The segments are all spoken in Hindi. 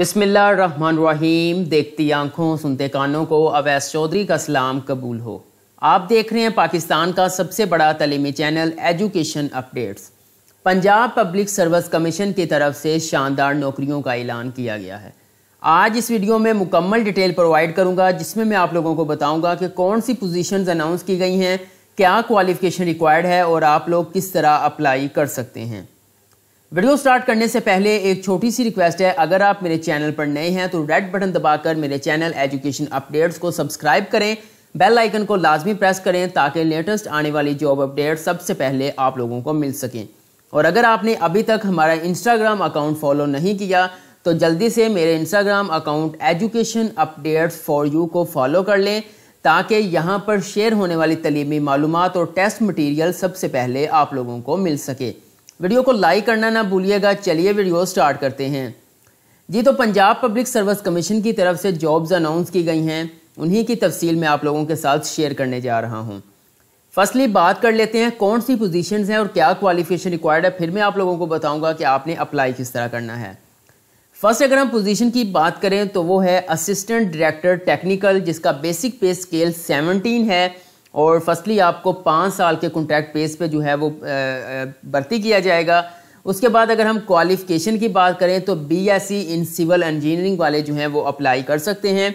रहीम देखती आंखों सुनते कानों को अवैस चौधरी का सलाम कबूल हो आप देख रहे हैं पाकिस्तान का सबसे बड़ा तलीमी channel education updates Punjab public service commission की तरफ से शानदार नौकरियों का ऐलान किया गया है आज इस वीडियो में मुकम्मल डिटेल प्रोवाइड करूंगा जिसमें मैं आप लोगों को बताऊंगा कि कौन सी पोजीशंस अनाउंस की गई हैं क्या क्वालिफिकेशन रिक्वायर्ड है और आप लोग किस तरह अप्लाई कर सकते हैं वीडियो स्टार्ट करने से पहले एक छोटी सी रिक्वेस्ट है अगर आप मेरे चैनल पर नए हैं तो रेड बटन दबाकर मेरे चैनल एजुकेशन अपडेट्स को सब्सक्राइब करें बेल आइकन को लाजमी प्रेस करें ताकि लेटेस्ट आने वाली जॉब अपडेट सबसे पहले आप लोगों को मिल सकें और अगर आपने अभी तक हमारा इंस्टाग्राम अकाउंट फॉलो नहीं किया तो जल्दी से मेरे Instagram account education updates for you को फॉलो कर लें ताकि यहाँ पर शेयर होने वाली तलीमी मालूम और टेस्ट मटीरियल सबसे पहले आप लोगों को मिल सके वीडियो को लाइक करना ना भूलिएगा चलिए वीडियो स्टार्ट करते हैं जी तो पंजाब पब्लिक सर्विस कमीशन की तरफ से जॉब्स अनाउंस की गई हैं उन्हीं की तफसील मैं आप लोगों के साथ शेयर करने जा रहा हूँ फर्स्टली बात कर लेते हैं कौन सी पोजीशन हैं और क्या क्वालिफिकेशन रिक्वायर्ड है फिर मैं आप लोगों को बताऊंगा कि आपने अप्लाई किस तरह करना है फर्स्ट अगर हम पोजीशन की बात करें तो वो है असिस्टेंट डायरेक्टर टेक्निकल जिसका बेसिक पे स्केल 17 है और फर्स्टली आपको पाँच साल के कॉन्ट्रैक्ट बेस पे जो है वो भर्ती किया जाएगा उसके बाद अगर हम क्वालिफिकेशन की बात करें तो B S C in civil engineering वाले जो हैं वो अप्लाई कर सकते हैं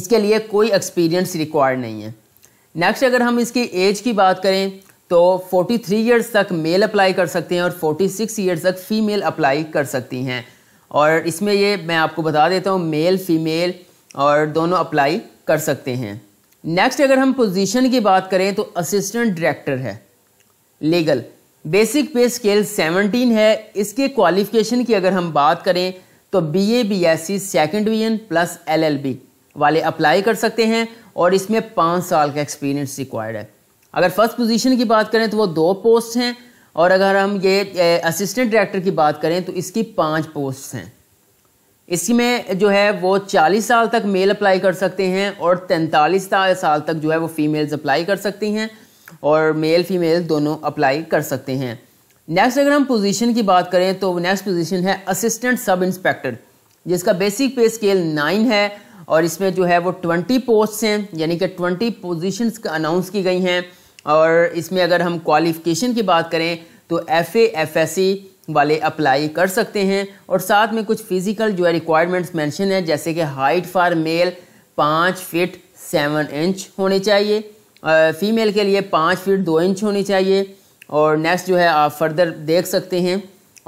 इसके लिए कोई एक्सपीरियंस रिक्वायर्ड नहीं है नेक्स्ट अगर हम इसकी एज की बात करें तो 43 ईयर्स तक मेल अप्लाई कर सकते हैं और 46 ईयर्स तक फ़ीमेल अप्लाई कर सकती हैं और इसमें ये मैं आपको बता देता हूँ मेल फीमेल और दोनों अप्लाई कर सकते हैं नेक्स्ट अगर हम पोजीशन की बात करें तो असिस्टेंट डायरेक्टर है लीगल बेसिक पे स्केल 17 है इसके क्वालिफिकेशन की अगर हम बात करें तो B A B S C second division plus L L B वाले अप्लाई कर सकते हैं और इसमें पाँच साल का एक्सपीरियंस रिक्वायर्ड है अगर फर्स्ट पोजीशन की बात करें तो वो दो पोस्ट हैं और अगर हम ये असिस्टेंट डायरेक्टर की बात करें तो इसकी पाँच पोस्ट हैं इसी में जो है वो 40 साल तक मेल अप्लाई कर सकते हैं और 43 साल तक जो है वो फीमेल्स अप्लाई कर सकती हैं और मेल फीमेल दोनों अप्लाई कर सकते हैं नेक्स्ट अगर हम पोजीशन की बात करें तो नेक्स्ट पोजीशन है असिस्टेंट सब इंस्पेक्टर जिसका बेसिक पे स्केल नाइन है और इसमें जो है वो ट्वेंटी पोस्ट हैं यानी कि ट्वेंटी पोजिशन अनाउंस की गई हैं और इसमें अगर हम क्वालिफिकेशन की बात करें तो F A F S C वाले अप्लाई कर सकते हैं और साथ में कुछ फ़िज़िकल जो है रिक्वायरमेंट्स मेंशन है जैसे कि हाइट फॉर मेल पाँच फिट सेवन इंच होने चाहिए फ़ीमेल के लिए पाँच फिट दो इंच होनी चाहिए और नेक्स्ट जो है आप फर्दर देख सकते हैं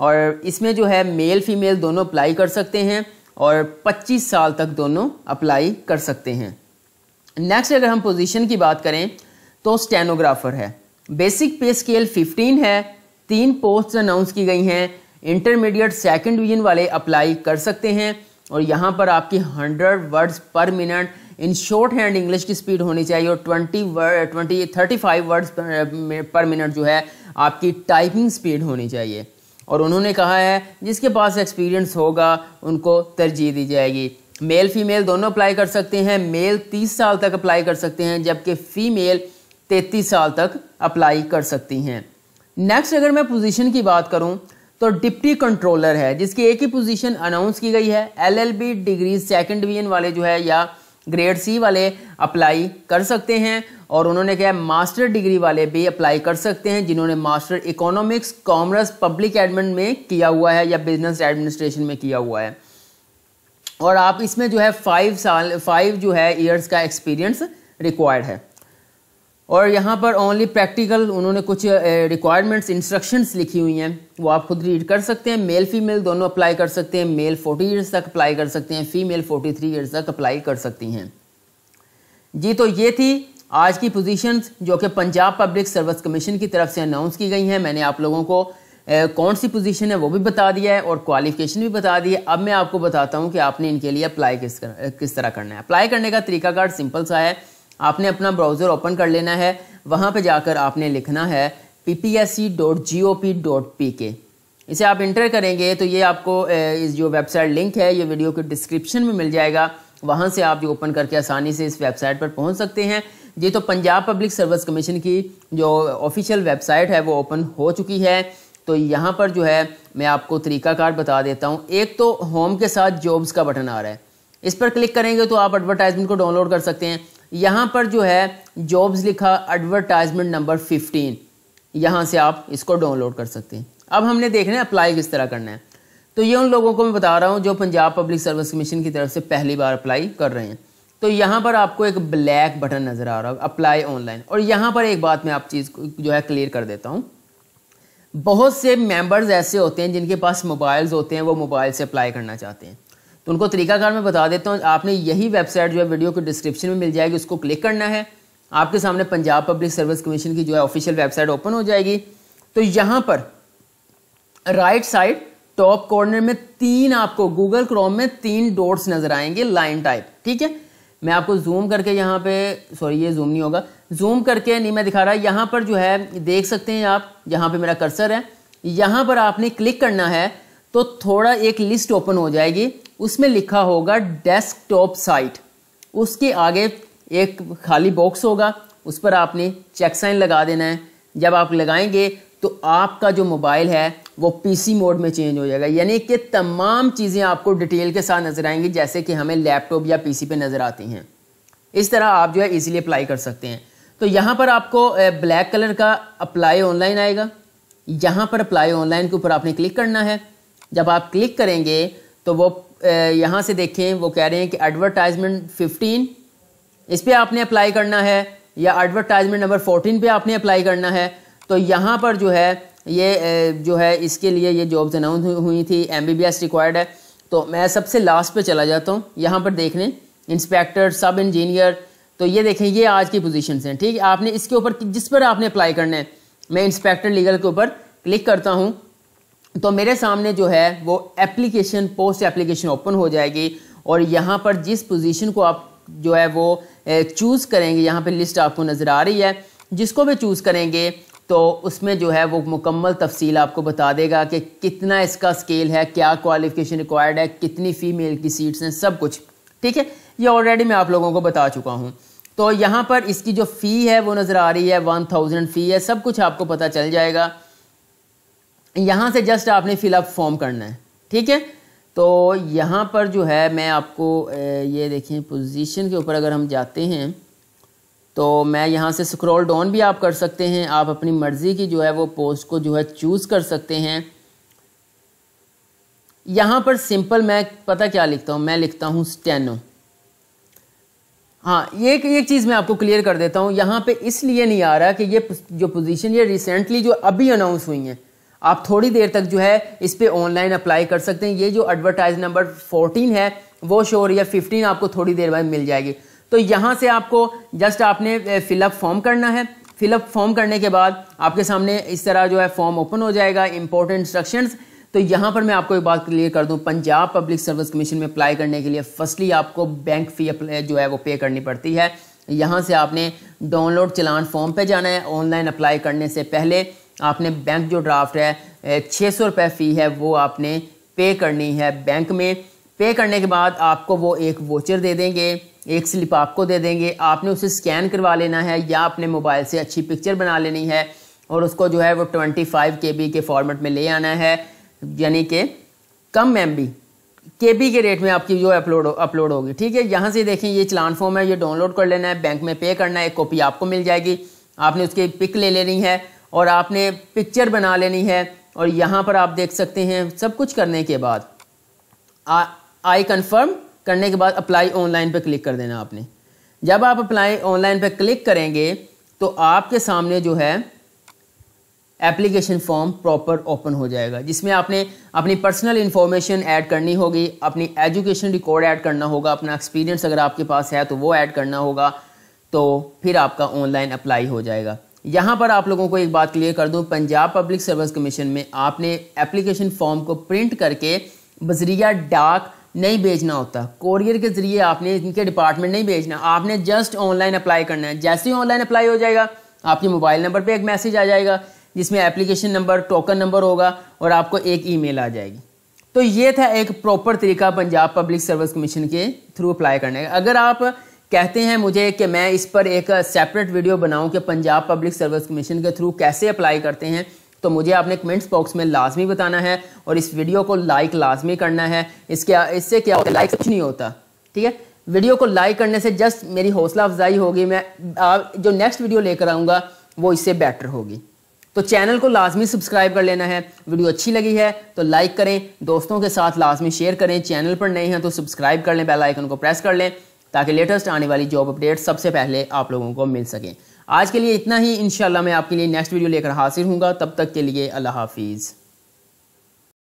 और इसमें जो है मेल फीमेल दोनों अप्लाई कर सकते हैं और 25 साल तक दोनों अप्लाई कर सकते हैं नेक्स्ट अगर हम पोजीशन की बात करें तो स्टेनोग्राफ़र है बेसिक पे स्केल 15 है तीन पोस्ट अनाउंस की गई हैं इंटरमीडिएट सेकंड डिवीजन वाले अप्लाई कर सकते हैं और यहाँ पर आपकी hundred words per minute in shorthand English की स्पीड होनी चाहिए और twenty word twenty thirty five words per minute जो है आपकी टाइपिंग स्पीड होनी चाहिए और उन्होंने कहा है जिसके पास एक्सपीरियंस होगा उनको तरजीह दी जाएगी मेल फीमेल दोनों अप्लाई कर सकते हैं मेल तीस साल तक अप्लाई कर सकते हैं जबकि फ़ीमेल तैतीस साल तक अप्लाई कर सकती हैं नेक्स्ट अगर मैं पोजीशन की बात करूं तो डिप्टी कंट्रोलर है जिसकी एक ही पोजीशन अनाउंस की गई है एलएलबी डिग्री सेकंड डिवीजन वाले जो है या ग्रेड सी वाले अप्लाई कर सकते हैं और उन्होंने क्या है मास्टर डिग्री वाले भी अप्लाई कर सकते हैं जिन्होंने master economics commerce public admin में किया हुआ है या बिजनेस एडमिनिस्ट्रेशन में किया हुआ है और आप इसमें जो है फाइव साल फाइव जो है ईयर्स का एक्सपीरियंस रिक्वायर्ड है और यहाँ पर ओनली प्रैक्टिकल उन्होंने कुछ रिक्वायरमेंट्स इंस्ट्रक्शंस लिखी हुई हैं वो आप खुद रीड कर सकते हैं मेल फीमेल दोनों अप्लाई कर सकते हैं मेल 40 ईयर्स तक अप्लाई कर सकते हैं फीमेल 43 ईयर्स तक अप्लाई कर सकती हैं जी तो ये थी आज की पोजीशंस जो कि पंजाब पब्लिक सर्विस कमीशन की तरफ से अनाउंस की गई हैं मैंने आप लोगों को कौन सी पोजीशन है वो भी बता दिया है और क्वालिफिकेशन भी बता दी है अब मैं आपको बताता हूँ कि आपने इनके लिए अप्लाई किस कर, किस तरह करना है अप्लाई करने का तरीकाकार सिंपल सा है आपने अपना ब्राउज़र ओपन कर लेना है वहाँ पे जाकर आपने लिखना है P P S C dot G O P dot P K इसे आप इंटर करेंगे तो ये आपको इस जो वेबसाइट लिंक है ये वीडियो के डिस्क्रिप्शन में मिल जाएगा वहाँ से आप जो ओपन करके आसानी से इस वेबसाइट पर पहुँच सकते हैं ये तो पंजाब पब्लिक सर्विस कमीशन की जो ऑफिशियल वेबसाइट है वो ओपन हो चुकी है तो यहाँ पर जो है मैं आपको तरीकाकार बता देता हूँ एक तो होम के साथ जॉब्स का बटन आ रहा है इस पर क्लिक करेंगे तो आप एडवर्टाइजमेंट को डाउनलोड कर सकते हैं यहाँ पर जो है जॉब्स लिखा एडवर्टाइजमेंट नंबर फिफ्टीन यहाँ से आप इसको डाउनलोड कर सकते हैं अब हमने देखना है अप्लाई किस तरह करना है तो ये उन लोगों को मैं बता रहा हूँ जो पंजाब पब्लिक सर्विस कमीशन की तरफ से पहली बार अप्लाई कर रहे हैं तो यहाँ पर आपको एक ब्लैक बटन नज़र आ रहा होगा अप्लाई ऑनलाइन और यहाँ पर एक बात मैं आप चीज़ को जो है क्लियर कर देता हूँ बहुत से मेंबर्स ऐसे होते हैं जिनके पास मोबाइल्स होते हैं वो मोबाइल से अप्लाई करना चाहते हैं तो उनको तरीकाकार मैं बता देता हूँ आपने यही वेबसाइट जो है वीडियो के डिस्क्रिप्शन में मिल जाएगी उसको क्लिक करना है आपके सामने पंजाब पब्लिक सर्विस कमीशन की जो है ऑफिशियल वेबसाइट ओपन हो जाएगी तो यहाँ पर राइट साइड टॉप कॉर्नर में तीन आपको गूगल क्रोम में तीन डॉट्स नजर आएंगे लाइन टाइप ठीक है मैं आपको जूम करके यहाँ पे सॉरी ये जूम नहीं होगा जूम करके नहीं मैं दिखा रहा यहाँ पर जो है देख सकते हैं आप यहाँ पे मेरा कर्सर है यहाँ पर आपने क्लिक करना है तो थोड़ा एक लिस्ट ओपन हो जाएगी उसमें लिखा होगा डेस्कटॉप साइट उसके आगे एक खाली बॉक्स होगा उस पर आपने चेक साइन लगा देना है जब आप लगाएंगे तो आपका जो मोबाइल है वो पीसी मोड में चेंज हो जाएगा यानी कि तमाम चीज़ें आपको डिटेल के साथ नज़र आएंगी जैसे कि हमें लैपटॉप या पीसी पे नज़र आती हैं इस तरह आप जो है इजीली अप्लाई कर सकते हैं तो यहाँ पर आपको ब्लैक कलर का अप्लाई ऑनलाइन आएगा यहाँ पर अप्लाई ऑनलाइन के ऊपर आपने क्लिक करना है जब आप क्लिक करेंगे तो वो यहाँ से देखें वो कह रहे हैं कि एडवर्टाइजमेंट 15 इस पर आपने अप्लाई करना है या एडवर्टाइजमेंट नंबर 14 पे आपने अप्लाई करना है तो यहाँ पर जो है ये जो है इसके लिए ये जॉब्स अनाउंस हुई थी M B B S required है तो मैं सबसे लास्ट पर चला जाता हूँ यहाँ पर देख लें इंस्पेक्टर सब इंजीनियर तो ये देखें ये आज की पोजीशन हैं ठीक है आपने इसके ऊपर जिस पर आपने अप्लाई करना है मैं इंस्पेक्टर लीगल के ऊपर क्लिक करता हूँ तो मेरे सामने जो है वो एप्लीकेशन पोस्ट एप्लीकेशन ओपन हो जाएगी और यहाँ पर जिस पोजीशन को आप जो है वो चूज़ करेंगे यहाँ पे लिस्ट आपको नज़र आ रही है जिसको भी चूज़ करेंगे तो उसमें जो है वो मुकम्मल तफसील आपको बता देगा कि कितना इसका स्केल है क्या क्वालिफिकेशन रिक्वायर्ड है कितनी फ़ीमेल की सीट्स हैं सब कुछ ठीक है ये ऑलरेडी मैं आप लोगों को बता चुका हूँ तो यहाँ पर इसकी जो फ़ी है वो नज़र आ रही है वन थाउजेंड फ़ी है सब कुछ आपको पता चल जाएगा यहाँ से जस्ट आपने फिलअप फॉर्म करना है ठीक है तो यहाँ पर जो है मैं आपको ये देखें पोजीशन के ऊपर अगर हम जाते हैं तो मैं यहाँ से स्क्रॉल डाउन भी आप कर सकते हैं आप अपनी मर्ज़ी की जो है वो पोस्ट को जो है चूज़ कर सकते हैं यहाँ पर सिंपल मैं पता क्या लिखता हूँ मैं लिखता हूँ स्टेनो हाँ एक एक चीज़ मैं आपको क्लियर कर देता हूँ यहाँ पे इसलिए नहीं आ रहा कि ये जो पोजीशन ये रिसेंटली जो अभी अनाउंस हुई हैं आप थोड़ी देर तक जो है इस पर ऑनलाइन अप्लाई कर सकते हैं ये जो एडवर्टाइज नंबर फोर्टीन है वो शोर या फिफ्टीन आपको थोड़ी देर बाद मिल जाएगी तो यहाँ से आपको जस्ट आपने फिलअप फॉर्म करना है फिलअप फॉर्म करने के बाद आपके सामने इस तरह जो है फॉर्म ओपन हो जाएगा इंपॉर्टेंट इंस्ट्रक्शंस तो यहाँ पर मैं आपको एक बात क्लियर कर दूँ पंजाब पब्लिक सर्विस कमीशन में अप्लाई करने के लिए फर्स्टली आपको बैंक फ़ी जो है वो पे करनी पड़ती है यहाँ से आपने डाउनलोड चलान फॉर्म पर जाना है ऑनलाइन अप्लाई करने से पहले आपने बैंक जो ड्राफ्ट है छः सौ रुपये फ़ी है वो आपने पे करनी है बैंक में पे करने के बाद आपको वो एक वोचर दे देंगे एक स्लिप आपको दे देंगे आपने उसे स्कैन करवा लेना है या अपने मोबाइल से अच्छी पिक्चर बना लेनी है और उसको जो है वो ट्वेंटी फाइव के बी के फॉर्मेट में ले आना है यानी कि कम एम बी के बी के रेट में आपकी जो अपलोड अपलोड होगी ठीक है यहाँ से देखें ये चलान फॉर्म है ये डाउनलोड कर लेना है बैंक में पे करना है एक कॉपी आपको मिल जाएगी आपने उसकी पिक ले लेनी है और आपने पिक्चर बना लेनी है और यहाँ पर आप देख सकते हैं सब कुछ करने के बाद आई कन्फर्म करने के बाद अप्लाई ऑनलाइन पर क्लिक कर देना आपने जब आप अप्लाई ऑनलाइन पर क्लिक करेंगे तो आपके सामने जो है एप्लीकेशन फॉर्म प्रॉपर ओपन हो जाएगा जिसमें आपने अपनी पर्सनल इन्फॉर्मेशन ऐड करनी होगी अपनी एजुकेशन रिकॉर्ड ऐड करना होगा अपना एक्सपीरियंस अगर आपके पास है तो वो ऐड करना होगा तो फिर आपका ऑनलाइन अप्लाई हो जाएगा यहाँ पर आप लोगों को एक बात क्लियर कर दूँ पंजाब पब्लिक सर्विस कमीशन में आपने एप्लीकेशन फॉर्म को प्रिंट करके बजरिया डाक नहीं भेजना होता कोरियर के ज़रिए आपने इनके डिपार्टमेंट नहीं भेजना आपने जस्ट ऑनलाइन अप्लाई करना है जैसे ही ऑनलाइन अप्लाई हो जाएगा आपके मोबाइल नंबर पर एक मैसेज आ जाएगा जिसमें एप्लीकेशन नंबर टोकन नंबर होगा और आपको एक ईमेल आ जाएगी तो ये था एक प्रॉपर तरीका पंजाब पब्लिक सर्विस कमीशन के थ्रू अप्लाई करने का अगर आप कहते हैं मुझे कि मैं इस पर एक सेपरेट वीडियो बनाऊं कि पंजाब पब्लिक सर्विस कमीशन के थ्रू कैसे अप्लाई करते हैं तो मुझे आपने कमेंट्स बॉक्स में लाजमी बताना है और इस वीडियो को लाइक लाजमी करना है इसके इससे क्या होता है लाइक कुछ नहीं होता ठीक है वीडियो को लाइक करने से जस्ट मेरी हौसला अफजाई होगी मैं आप जो नेक्स्ट वीडियो लेकर आऊँगा वो इससे बेटर होगी तो चैनल को लाजमी सब्सक्राइब कर लेना है वीडियो अच्छी लगी है तो लाइक करें दोस्तों के साथ लाजमी शेयर करें चैनल पर नए हैं तो सब्सक्राइब कर लें बेल आइकन को प्रेस कर लें ताकि लेटेस्ट आने वाली जॉब अपडेट सबसे पहले आप लोगों को मिल सके आज के लिए इतना ही इनशाला मैं आपके लिए नेक्स्ट वीडियो लेकर हाजिर हूँ तब तक के लिए अल्लाह हाफिज़